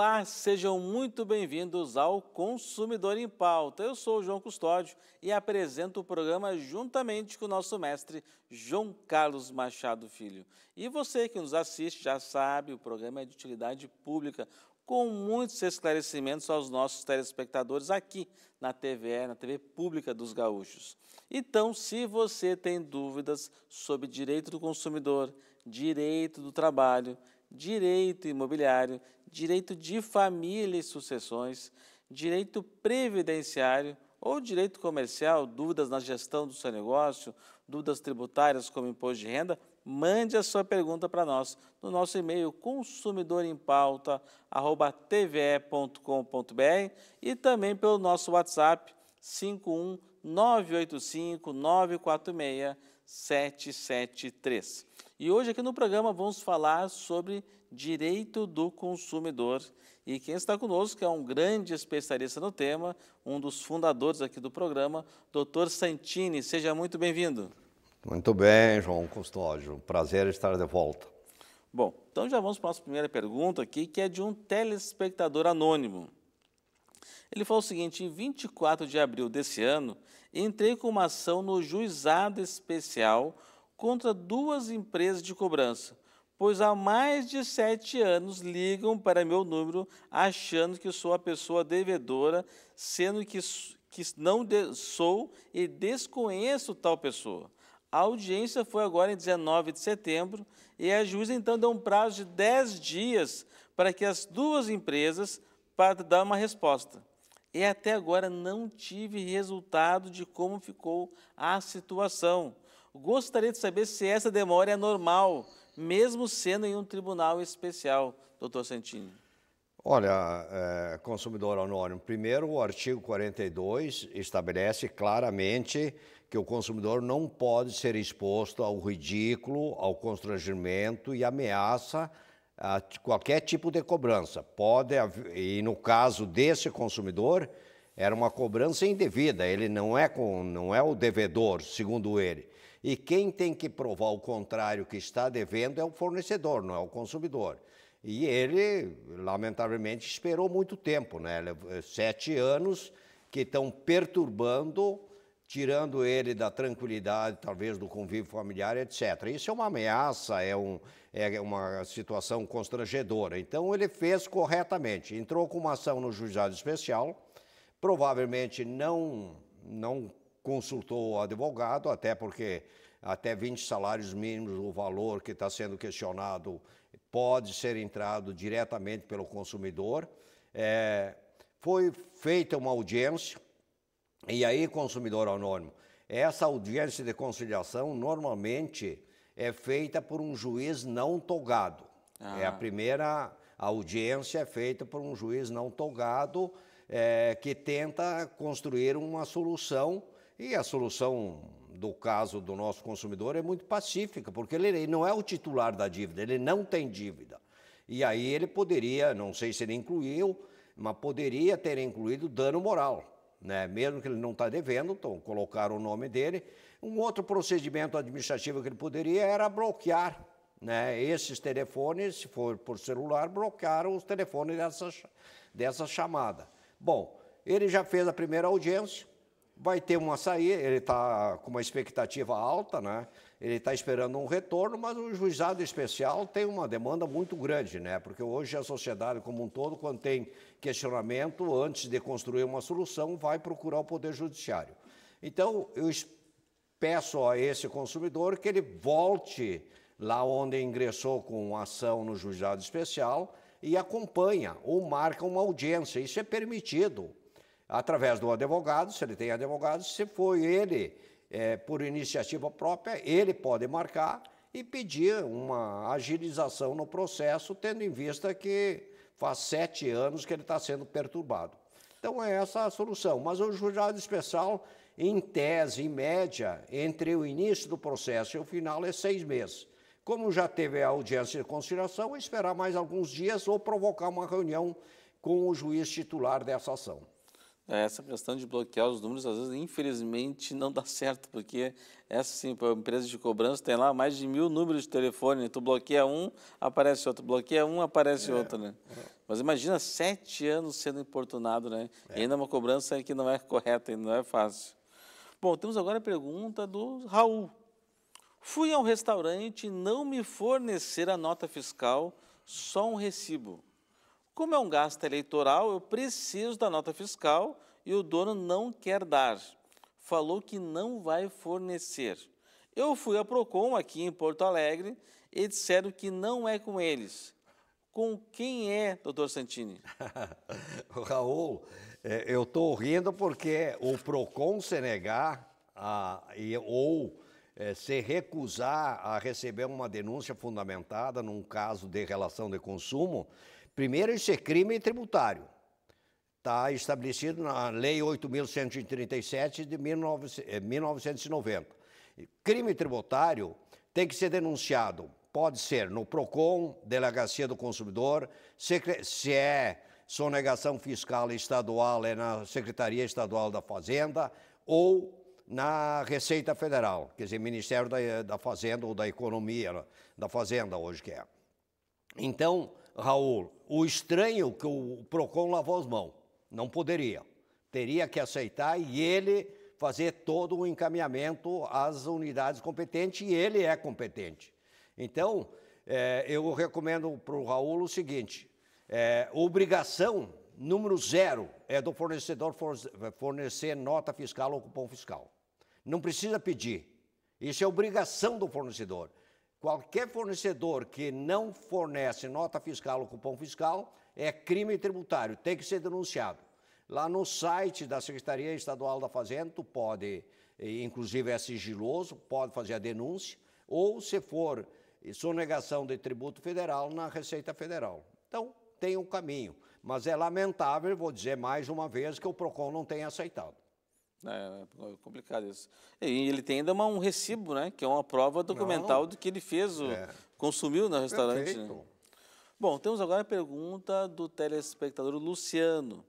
Olá, sejam muito bem-vindos ao Consumidor em Pauta. Eu sou o João Custódio e apresento o programa juntamente com o nosso mestre João Carlos Machado Filho. E você que nos assiste já sabe, o programa é de utilidade pública, com muitos esclarecimentos aos nossos telespectadores aqui na TV, na TV Pública dos Gaúchos. Então, se você tem dúvidas sobre direito do consumidor, direito do trabalho, direito imobiliário, direito de família e sucessões, direito previdenciário ou direito comercial, dúvidas na gestão do seu negócio, dúvidas tributárias como imposto de renda, mande a sua pergunta para nós no nosso e-mail consumidorempauta@tve.com.br e também pelo nosso WhatsApp 51 985 946 773. E hoje aqui no programa vamos falar sobre direito do consumidor. E quem está conosco é um grande especialista no tema, um dos fundadores aqui do programa, Dr. Santini. Seja muito bem-vindo. Muito bem, João Custódio. Prazer estar de volta. Bom, então já vamos para a nossa primeira pergunta aqui, que é de um telespectador anônimo. Ele falou o seguinte: em 24 de abril desse ano, entrei com uma ação no juizado especial contra duas empresas de cobrança pois há mais de sete anos ligam para meu número achando que sou a pessoa devedora, sendo que, que não de, sou e desconheço tal pessoa. A audiência foi agora em 19 de setembro e a juíza então deu um prazo de 10 dias para que as duas empresas para dar uma resposta. E até agora não tive resultado de como ficou a situação. Gostaria de saber se essa demora é normal mesmo sendo em um tribunal especial, doutor Santini? Olha, é, consumidor anônimo, primeiro o artigo 42 estabelece claramente que o consumidor não pode ser exposto ao ridículo, ao constrangimento e ameaça a qualquer tipo de cobrança. Pode, e no caso desse consumidor, era uma cobrança indevida, ele não é, com, não é o devedor, segundo ele. E quem tem que provar o contrário que está devendo é o fornecedor, não é o consumidor. E ele, lamentavelmente, esperou muito tempo, né? Eh, sete anos que estão perturbando, tirando ele da tranquilidade, talvez do convívio familiar, etc. Isso é uma ameaça, é, um, é uma situação constrangedora. Então, ele fez corretamente. Entrou com uma ação no juizado especial, provavelmente não, não consultou o advogado, até porque até 20 salários mínimos, o valor que está sendo questionado pode ser entrado diretamente pelo consumidor. É, foi feita uma audiência, e aí, consumidor anônimo, essa audiência de conciliação normalmente é feita por um juiz não togado. Ah. É a ah. primeira audiência é feita por um juiz não togado é, que tenta construir uma solução e a solução do caso do nosso consumidor é muito pacífica, porque ele não é o titular da dívida, ele não tem dívida. E aí ele poderia, não sei se ele incluiu, mas poderia ter incluído dano moral. Né? Mesmo que ele não está devendo, então colocar o nome dele. Um outro procedimento administrativo que ele poderia era bloquear né? esses telefones, se for por celular, bloquear os telefones dessa, dessa chamada. Bom, ele já fez a primeira audiência, vai ter uma saída, ele está com uma expectativa alta, né? ele está esperando um retorno, mas o juizado especial tem uma demanda muito grande, né? porque hoje a sociedade como um todo, quando tem questionamento, antes de construir uma solução, vai procurar o Poder Judiciário. Então, eu peço a esse consumidor que ele volte lá onde ingressou com ação no juizado especial e acompanha ou marca uma audiência. Isso é permitido através do advogado, se ele tem advogado, se foi ele, é, por iniciativa própria, ele pode marcar e pedir uma agilização no processo, tendo em vista que faz sete anos que ele está sendo perturbado. Então é essa a solução. Mas o juizado especial, em tese, em média, entre o início do processo e o final é seis meses. Como já teve a audiência de conciliação, esperar mais alguns dias ou provocar uma reunião com o juiz titular dessa ação. É, essa questão de bloquear os números, às vezes, infelizmente, não dá certo, porque essa sim, empresa de cobrança tem lá mais de mil números de telefone. Tu bloqueia um, aparece outro. Bloqueia um, aparece é, outro, né? É. Mas imagina sete anos sendo importunado, né? É. E ainda uma cobrança que não é correta, ainda não é fácil. Bom, temos agora a pergunta do Raul. Fui ao restaurante não me fornecer a nota fiscal, só um recibo. Como é um gasto eleitoral, eu preciso da nota fiscal e o dono não quer dar. Falou que não vai fornecer. Eu fui à Procon aqui em Porto Alegre e disseram que não é com eles. Com quem é, doutor Santini? Raul, é, eu estou rindo porque o Procon se negar a, ou é, se recusar a receber uma denúncia fundamentada num caso de relação de consumo, Primeiro, isso é crime tributário. Está estabelecido na Lei 8.137 de 1990. Eh, crime tributário tem que ser denunciado. Pode ser no PROCON, Delegacia do Consumidor, se é sonegação fiscal estadual, é na Secretaria Estadual da Fazenda ou na Receita Federal, quer dizer, Ministério da, da Fazenda ou da Economia da Fazenda, hoje que é. Então, Raul, o estranho é que o PROCON lavou as mãos. Não poderia. Teria que aceitar e ele fazer todo o encaminhamento às unidades competentes, e ele é competente. Então, é, eu recomendo para o Raul o seguinte: é, obrigação número zero é do fornecedor fornecer nota fiscal ou cupom fiscal. Não precisa pedir. Isso é obrigação do fornecedor. Qualquer fornecedor que não fornece nota fiscal ou cupom fiscal é crime tributário, tem que ser denunciado. Lá no site da Secretaria Estadual da Fazenda, tu pode, eh, inclusive é sigiloso, pode fazer a denúncia, ou se for sonegação de tributo federal, na Receita Federal. Então, tem um caminho. Mas é lamentável, vou dizer mais uma vez, que o PROCON não tenha aceitado. É, é complicado isso. E ele tem ainda uma, um recibo, né? Que é uma prova documental Não. do que ele fez, o, é. consumiu no restaurante. Né? Bom, temos agora a pergunta do telespectador Luciano.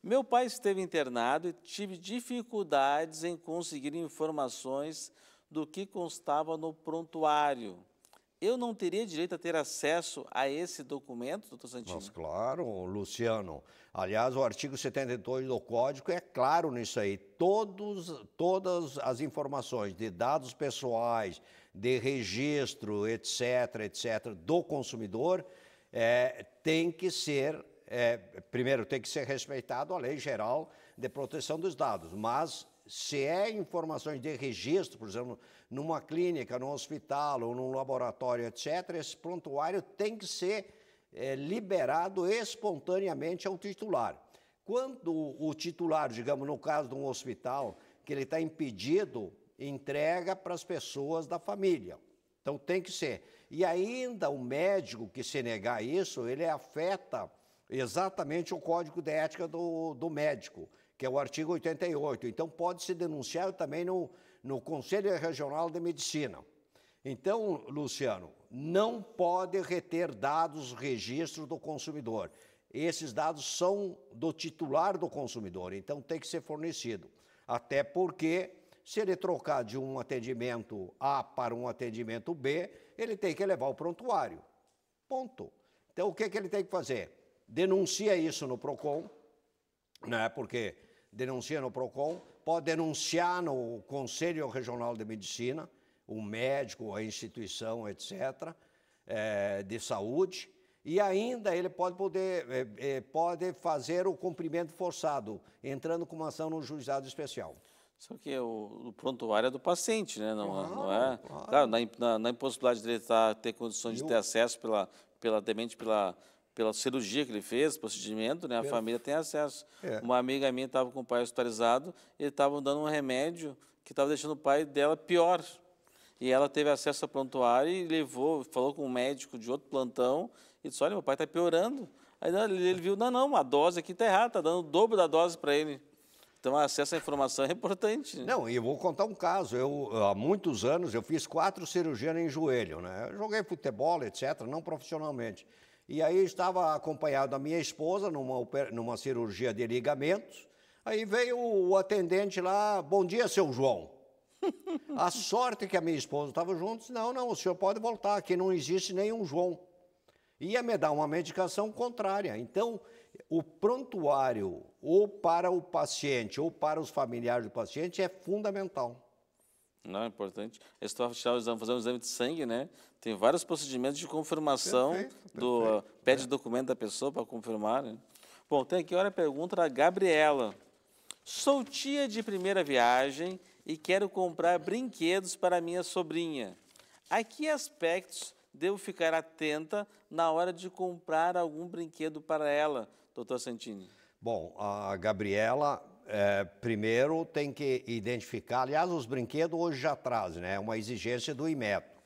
Meu pai esteve internado e tive dificuldades em conseguir informações do que constava no prontuário eu não teria direito a ter acesso a esse documento, doutor Santino? Mas claro, Luciano. Aliás, o artigo 72 do Código é claro nisso aí. Todos, todas as informações de dados pessoais, de registro, etc., etc., do consumidor, é, tem que ser, é, primeiro, tem que ser respeitado a lei geral de proteção dos dados, mas se é informações de registro, por exemplo, numa clínica, num hospital ou num laboratório, etc., esse prontuário tem que ser é, liberado espontaneamente ao titular. Quando o titular, digamos, no caso de um hospital, que ele está impedido, entrega para as pessoas da família. Então tem que ser. E ainda o médico que se negar isso, ele afeta exatamente o código de ética do, do médico, que é o artigo 88. Então pode se denunciar, também no no Conselho Regional de Medicina. Então, Luciano, não pode reter dados registro do consumidor. Esses dados são do titular do consumidor, então tem que ser fornecido. Até porque, se ele trocar de um atendimento A para um atendimento B, ele tem que levar o prontuário. Ponto. Então, o que, é que ele tem que fazer? Denuncia isso no PROCON, né, porque denuncia no PROCON, pode denunciar no Conselho Regional de Medicina, o médico, a instituição, etc., é, eh, de saúde, e ainda ele pode, poder, é, pode fazer o cumprimento forçado, entrando com uma ação no juizado especial. Só que é o, o prontuário é do paciente, né? Não, claro, não é? Claro, claro na, na, na, impossibilidade dele estar, tá, ter condições de ter acesso pela, pela demente, pela pela cirurgia que ele fez, procedimento, né? A é. família tem acesso. É. Uma amiga minha estava com o pai hospitalizado, ele estava dando um remédio que estava deixando o pai dela pior. E ela teve acesso ao prontuário e levou, falou com um médico de outro plantão e disse: Olha, meu pai está piorando. Aí ele viu: Não, não, a dose aqui está errada, está dando o dobro da dose para ele. Então, acesso à informação é importante. Né? Não, e eu vou contar um caso. Eu, há muitos anos, eu fiz quatro cirurgias em joelho, né? Eu joguei futebol, etc., não profissionalmente. E aí estava acompanhado a minha esposa numa, numa cirurgia de ligamentos. Aí veio o atendente lá, bom dia, seu João. A sorte que a minha esposa estava junto, não, não, o senhor pode voltar, aqui não existe nenhum João. Ia me dar uma medicação contrária. Então, o prontuário, ou para o paciente, ou para os familiares do paciente, é fundamental. Não, é importante. Estou estavam fazer um exame de sangue, né? Tem vários procedimentos de confirmação. Perfeito, perfeito. do Pede é. documento da pessoa para confirmar. Né? Bom, tem aqui olha a pergunta da Gabriela. Sou tia de primeira viagem e quero comprar brinquedos para minha sobrinha. A que aspectos devo ficar atenta na hora de comprar algum brinquedo para ela, doutor Santini? Bom, a Gabriela é, primeiro tem que identificar, aliás, os brinquedos hoje já trazem, né? É uma exigência do IMETO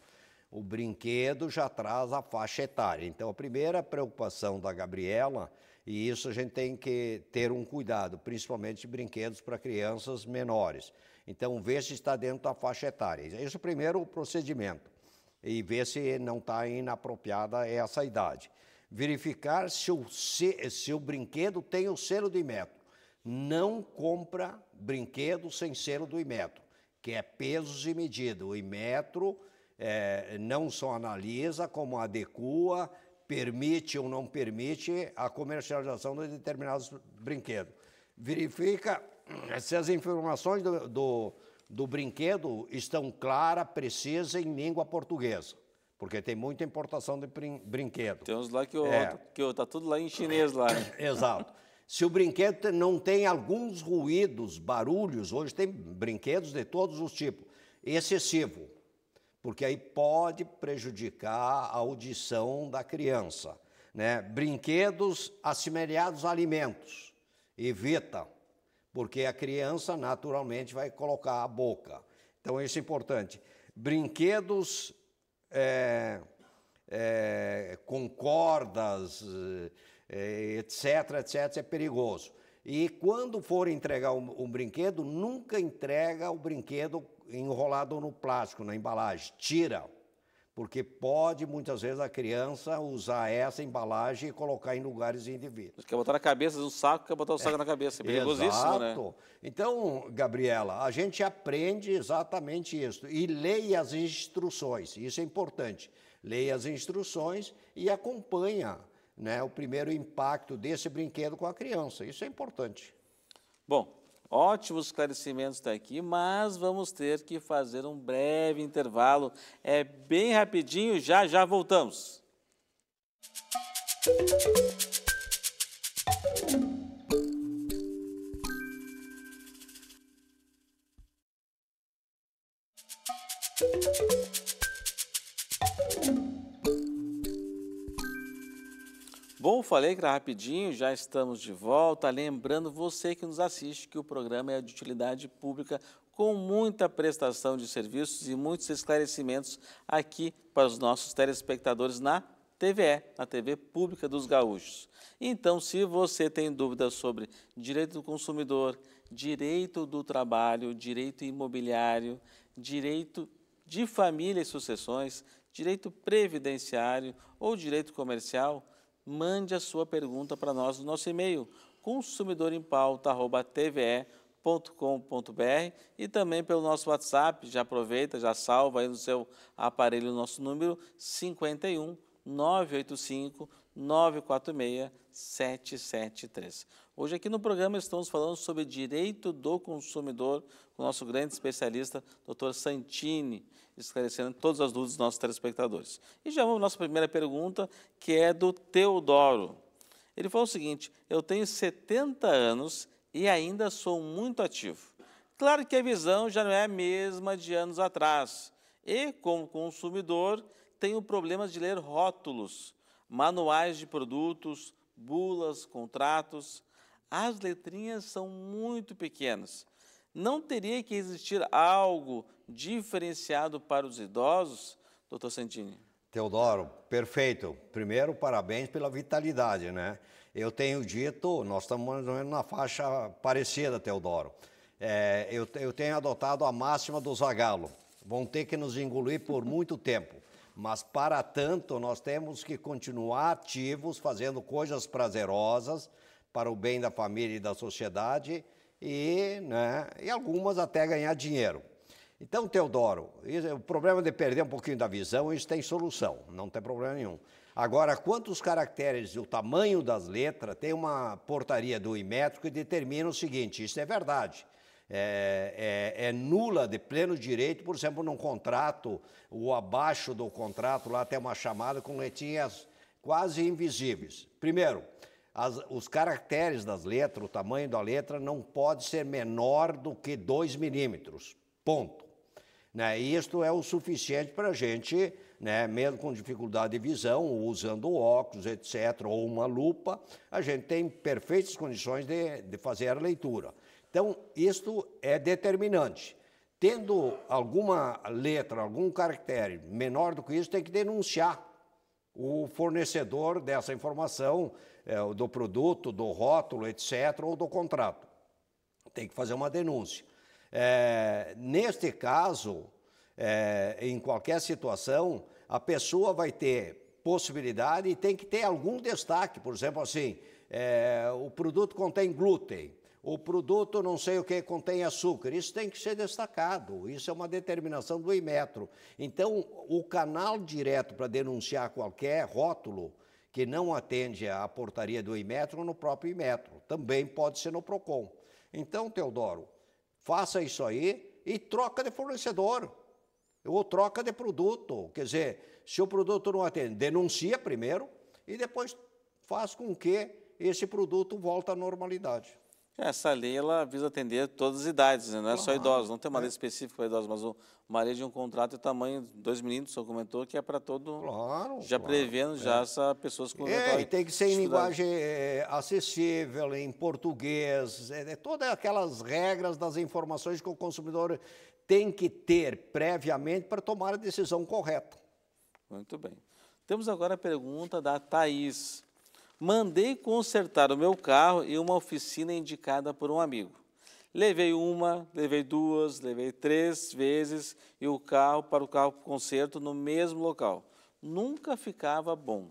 o brinquedo já traz a faixa etária. Então, a primeira preocupação da Gabriela, e isso a gente tem que ter um cuidado, principalmente de brinquedos para crianças menores. Então, ver se está dentro da faixa etária. Esse é o primeiro procedimento. E ver se não está inapropriada essa idade. Verificar se o, se, se o brinquedo tem o selo do Imetro. Não compra brinquedo sem selo do Imetro, que é pesos e medida. O Imetro é, não só analisa, como adequa, permite ou não permite a comercialização de determinados brinquedos. Verifica se as informações do, do, do brinquedo estão claras, precisas em língua portuguesa porque tem muita importação de brinquedo. Tem uns lá que, está é. que tá tudo lá em chinês lá. Exato. Se o brinquedo não tem alguns ruídos, barulhos, hoje tem brinquedos de todos os tipos, excessivo porque aí pode prejudicar a audição da criança. Né? Brinquedos assemelhados a alimentos, evita, porque a criança naturalmente vai colocar a boca. Então, isso é importante. Brinquedos é, é, com cordas, é, etc., etc., é perigoso. E quando for entregar um, um brinquedo, nunca entrega o brinquedo enrolado no plástico, na embalagem. Tira, porque pode muitas vezes a criança usar essa embalagem e colocar em lugares indivíduos. Quer botar na cabeça do saco, quer botar o saco é, na cabeça. É perigosíssimo, né? exato. né? Então, Gabriela, a gente aprende exatamente isso e leia as instruções. Isso é importante. Leia as instruções e acompanha né, o primeiro impacto desse brinquedo com a criança. Isso é importante. Bom, ótimos esclarecimentos daqui, mas vamos ter que fazer um breve intervalo. É bem rapidinho, já já voltamos. Música Bom, falei que tá rapidinho, já estamos de volta. Lembrando você que nos assiste que o programa é de utilidade pública com muita prestação de serviços e muitos esclarecimentos aqui para os nossos telespectadores na TVE, na TV Pública dos Gaúchos. Então, se você tem dúvidas sobre direito do consumidor, direito do trabalho, direito imobiliário, direito de família e sucessões, direito previdenciário ou direito comercial, mande a sua pergunta para nós no nosso e-mail consumidorempauta@tve.com.br e também pelo nosso WhatsApp. Já aproveita, já salva aí no seu aparelho o nosso número 51 985 946-773. Hoje aqui no programa estamos falando sobre direito do consumidor com o nosso grande especialista, doutor Santini, esclarecendo todas as dúvidas dos nossos telespectadores. E já vamos à nossa primeira pergunta, que é do Teodoro. Ele falou o seguinte, eu tenho 70 anos e ainda sou muito ativo. Claro que a visão já não é a mesma de anos atrás. E, como consumidor, tenho problemas de ler rótulos manuais de produtos, bulas, contratos. As letrinhas são muito pequenas. Não teria que existir algo diferenciado para os idosos, doutor Santini? Teodoro, perfeito. Primeiro, parabéns pela vitalidade, né? Eu tenho dito, nós estamos mais ou menos na faixa parecida, Teodoro. É, eu, eu tenho adotado a máxima do Zagalo. Vão ter que nos engolir por muito tempo mas, para tanto, nós temos que continuar ativos, fazendo coisas prazerosas para o bem da família e da sociedade e, né, e algumas até ganhar dinheiro. Então, Teodoro, é o problema de perder um pouquinho da visão, isso tem solução, não tem problema nenhum. Agora, quantos caracteres e o tamanho das letras tem uma portaria do IMET que determina o seguinte: isso é verdade é, é, é, nula de pleno direito, por exemplo, num contrato, ou abaixo do contrato, lá tem uma chamada com letinhas quase invisíveis. Primeiro, as, os caracteres das letras, o tamanho da letra, não pode ser menor do que 2 milímetros. Ponto. Né? E isto é o suficiente para a gente, né, mesmo com dificuldade de visão, usando óculos, etc., ou uma lupa, a gente tem perfeitas condições de, de fazer a leitura. Então, isto é determinante. Tendo alguma letra, algum caractere menor do que isso, tem que denunciar o fornecedor dessa informação, é, do produto, do rótulo, etc., ou do contrato. Tem que fazer uma denúncia. É, neste caso, é, em qualquer situação, a pessoa vai ter possibilidade e tem que ter algum destaque. Por exemplo, assim, é, o produto contém glúten o produto não sei o que contém açúcar. Isso tem que ser destacado, isso é uma determinação do Imetro. Então, o canal direto para denunciar qualquer rótulo que não atende à portaria do Imetro no próprio Imetro, também pode ser no Procon. Então, Teodoro, faça isso aí e troca de fornecedor ou troca de produto. Quer dizer, se o produto não atende, denuncia primeiro e depois faz com que esse produto volte à normalidade. É, essa lei ela visa atender todas as idades, né? não é só idosos. Não tem uma lei é. específica para idosos, mas o marido de um contrato de tamanho, dois meninos, o senhor comentou, que é para todo. Claro. Já claro, prevendo é. já essa pessoas com. É, e tem que ser em linguagem é, acessível, em português, é, todas aquelas regras das informações que o consumidor tem que ter previamente para tomar a decisão correta. Muito bem. Temos agora a pergunta da Thaís. Mandei consertar o meu carro em uma oficina indicada por um amigo. Levei uma, levei duas, levei três vezes e o carro para o carro conserto no mesmo local. Nunca ficava bom.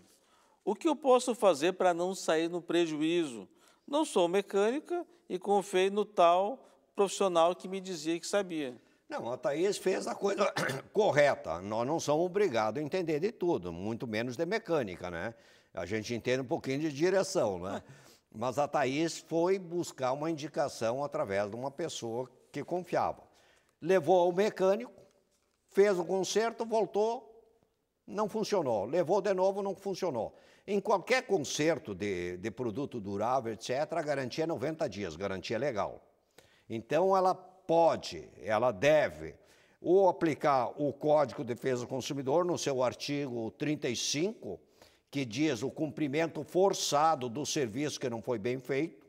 O que eu posso fazer para não sair no prejuízo? Não sou mecânica e confiei no tal profissional que me dizia que sabia. Não, a Thaís fez a coisa correta. Nós não somos obrigados a entender de tudo, muito menos de mecânica, né? a gente entende um pouquinho de direção, né? Ah. Mas a Thaís foi buscar uma indicação através de uma pessoa que confiava. Levou ao mecânico, fez o conserto, voltou, não funcionou. Levou de novo, não funcionou. Em qualquer conserto de, de produto durável, etc., a garantia é 90 dias, garantia legal. Então ela pode, ela deve, ou aplicar o Código de Defesa do Consumidor no seu artigo 35, que diz o cumprimento forçado do serviço que não foi bem feito.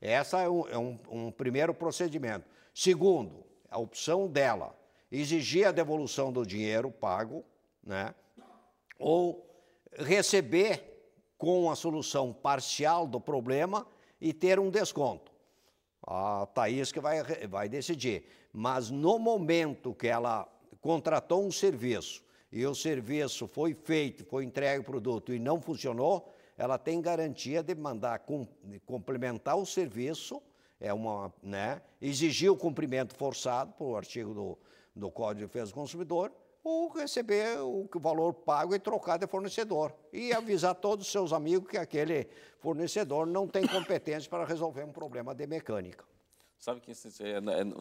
Essa é um, é um, um primeiro procedimento. Segundo, a opção dela, exigir a devolução do dinheiro pago, né? Ou receber com a solução parcial do problema e ter um desconto. A Thaís que vai, vai decidir. Mas no momento que ela contratou um serviço e o serviço foi feito, foi entregue o produto e não funcionou, ela tem garantia de mandar complementar o serviço, é uma, né, exigir o cumprimento forçado por artigo do, do Código de Defesa do Consumidor, ou receber o valor pago e trocar de fornecedor. E avisar todos os seus amigos que aquele fornecedor não tem competência para resolver um problema de mecânica. Sabe que é, é,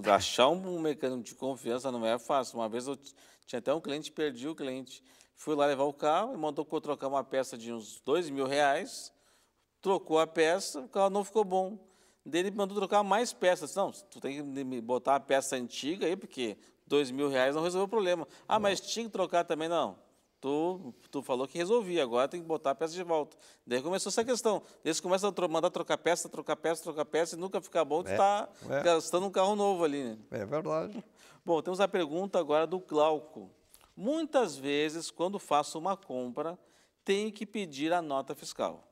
é, achar um mecânico de confiança não é fácil. Uma vez eu tinha até um cliente, perdi o cliente. Fui lá levar o carro, e mandou trocar uma peça de uns dois mil reais, trocou a peça, o carro não ficou bom. Ele mandou trocar mais peças. Não, tu tem que me botar a peça antiga aí, porque dois mil reais não resolveu o problema. Ah, mas tinha que trocar também, não tu, tu falou que resolvia, agora tem que botar a peça de volta. Daí começou essa questão. Eles começam a tro mandar trocar peça, trocar peça, trocar peça, e nunca ficar bom, tu está é, tá é. gastando um carro novo ali. Né? É verdade. Bom, temos a pergunta agora do Glauco. Muitas vezes, quando faço uma compra, tenho que pedir a nota fiscal.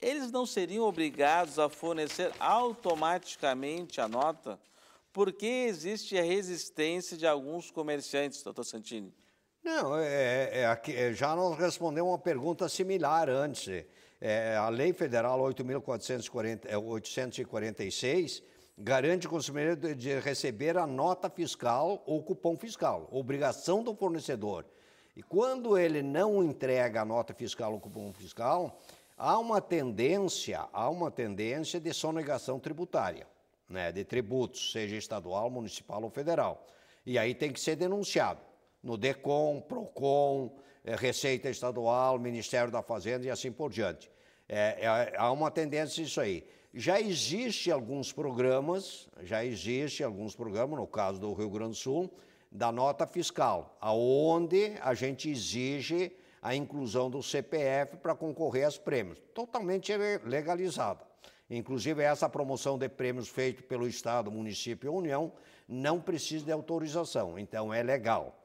Eles não seriam obrigados a fornecer automaticamente a nota? Por que existe a resistência de alguns comerciantes, doutor Santini? Não, é, é, é, é, já nós respondemos uma pergunta similar antes. É, a Lei Federal 8.846 é, garante o consumidor de, de receber a nota fiscal ou cupom fiscal, obrigação do fornecedor. E quando ele não entrega a nota fiscal ou cupom fiscal, há uma tendência, há uma tendência de sonegação tributária, né, de tributos, seja estadual, municipal ou federal. E aí tem que ser denunciado no DECOM, PROCON, eh, Receita Estadual, Ministério da Fazenda e assim por diante. É, é, há uma tendência isso aí. Já existe alguns programas, já existe alguns programas, no caso do Rio Grande do Sul, da nota fiscal, aonde a gente exige a inclusão do CPF para concorrer aos prêmios, totalmente legalizada. Inclusive, essa promoção de prêmios feita pelo Estado, município ou União não precisa de autorização, então é legal.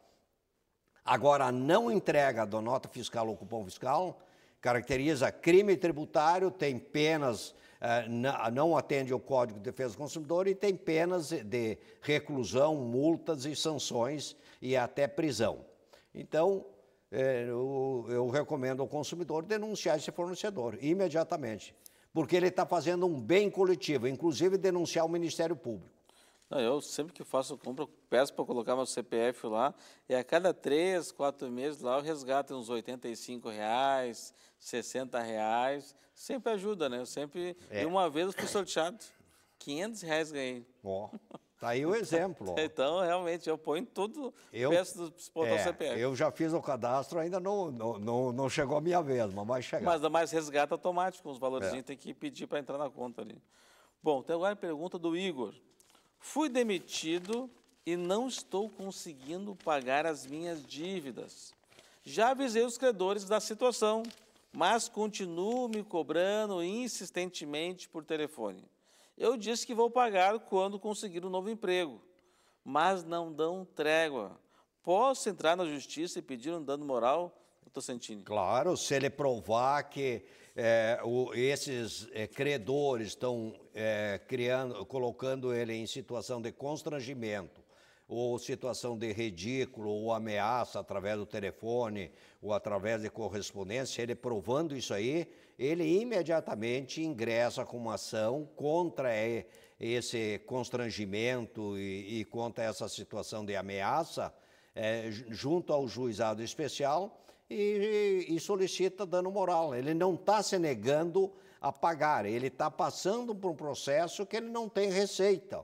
Agora, a não entrega da nota fiscal ou cupom fiscal caracteriza crime tributário, tem penas, eh, não atende ao Código de Defesa do Consumidor e tem penas de reclusão, multas e sanções e até prisão. Então, eh, eu recomendo ao consumidor denunciar esse fornecedor imediatamente, porque ele está fazendo um bem coletivo, inclusive denunciar o Ministério Público. Não, eu sempre que faço compra, peço para colocar meu CPF lá, e a cada três, quatro meses lá eu resgato uns 85 reais, 60 reais, sempre ajuda, né? Eu sempre, é. e uma vez eu fui sorteado, 500 reais ganhei. Ó, tá aí o exemplo. então, realmente, eu ponho tudo, eu, peço do é, CPF. Eu já fiz o cadastro, ainda não, não, não, não chegou a minha vez, mas vai chegar. Mas, mais resgata automático, os valores é. tem que pedir para entrar na conta ali. Bom, tem agora a pergunta do Igor. Fui demitido e não estou conseguindo pagar as minhas dívidas. Já avisei os credores da situação, mas continuo me cobrando insistentemente por telefone. Eu disse que vou pagar quando conseguir um novo emprego, mas não dão trégua. Posso entrar na justiça e pedir um dano moral Claro, se ele provar que é, o, esses é, credores estão é, criando, colocando ele em situação de constrangimento, ou situação de ridículo, ou ameaça através do telefone, ou através de correspondência, ele provando isso aí, ele imediatamente ingressa com uma ação contra esse constrangimento e, e contra essa situação de ameaça, é, junto ao juizado especial, e, e solicita dano moral. Ele não está se negando a pagar, ele está passando por um processo que ele não tem receita.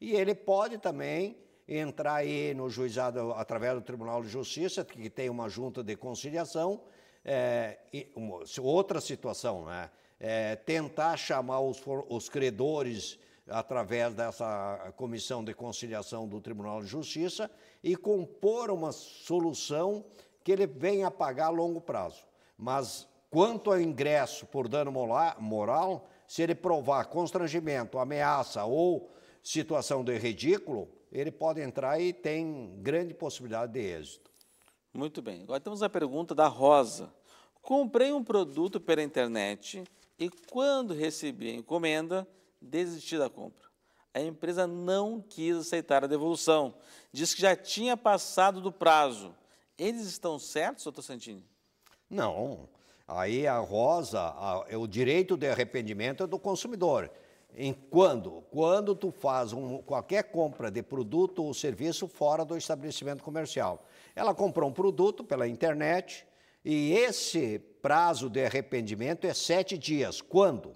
E ele pode também entrar aí no juizado através do Tribunal de Justiça, que tem uma junta de conciliação, é, uma, outra situação, né? É, tentar chamar os, os credores através dessa comissão de conciliação do Tribunal de Justiça e compor uma solução que ele venha a pagar a longo prazo. Mas quanto ao ingresso por dano moral, se ele provar constrangimento, ameaça ou situação de ridículo, ele pode entrar e tem grande possibilidade de êxito. Muito bem. Agora temos a pergunta da Rosa. Comprei um produto pela internet e quando recebi a encomenda, desisti da compra. A empresa não quis aceitar a devolução. Diz que já tinha passado do prazo. Eles estão certos, doutor Santini? Não. Aí a rosa, a, é o direito de arrependimento é do consumidor. Em quando? Quando tu faz um, qualquer compra de produto ou serviço fora do estabelecimento comercial. Ela comprou um produto pela internet e esse prazo de arrependimento é sete dias. Quando?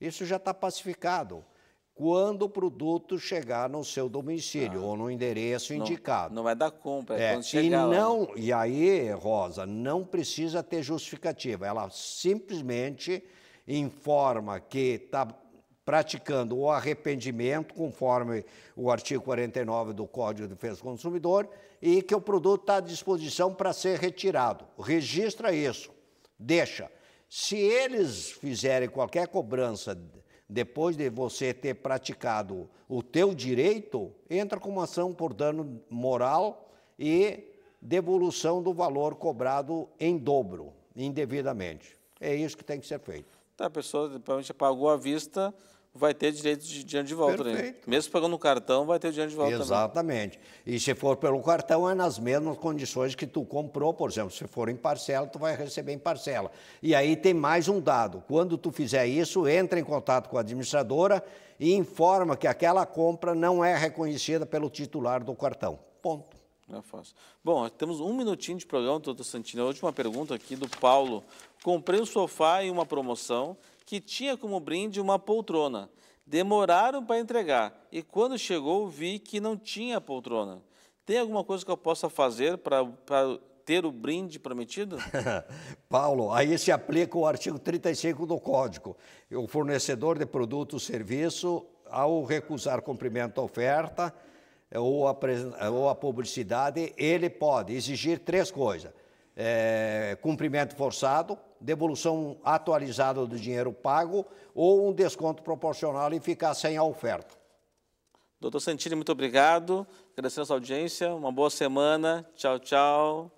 Isso já está pacificado quando o produto chegar no seu domicílio ah, ou no endereço não, indicado. Não é da compra, é, é quando chegar. E, não, e aí, Rosa, não precisa ter justificativa. Ela simplesmente informa que está praticando o arrependimento, conforme o artigo 49 do Código de Defesa do Consumidor, e que o produto está à disposição para ser retirado. Registra isso, deixa. Se eles fizerem qualquer cobrança depois de você ter praticado o teu direito, entra com uma ação por dano moral e devolução do valor cobrado em dobro, indevidamente. É isso que tem que ser feito. Tá, a pessoa, provavelmente, pagou à vista, vai ter direito de dinheiro de volta. Né? Mesmo pagando no cartão, vai ter dinheiro de volta Exatamente. Também. E se for pelo cartão, é nas mesmas condições que tu comprou, por exemplo. Se for em parcela, tu vai receber em parcela. E aí tem mais um dado. Quando tu fizer isso, entra em contato com a administradora e informa que aquela compra não é reconhecida pelo titular do cartão. Ponto. É fácil. Bom, temos um minutinho de programa, doutor Santino. A última pergunta aqui do Paulo. Comprei um sofá em uma promoção que tinha como brinde uma poltrona. Demoraram para entregar e quando chegou vi que não tinha poltrona. Tem alguma coisa que eu possa fazer para ter o brinde prometido? Paulo, aí se aplica o artigo 35 do Código. O fornecedor de produto ou serviço, ao recusar cumprimento à oferta eh, ou a, eh, ou a publicidade, ele pode exigir três coisas: é, cumprimento forçado, devolução atualizada do dinheiro pago ou um desconto proporcional e ficar sem a oferta. Doutor Santini, muito obrigado. Agradecendo a sua audiência. Uma boa semana. Tchau, tchau.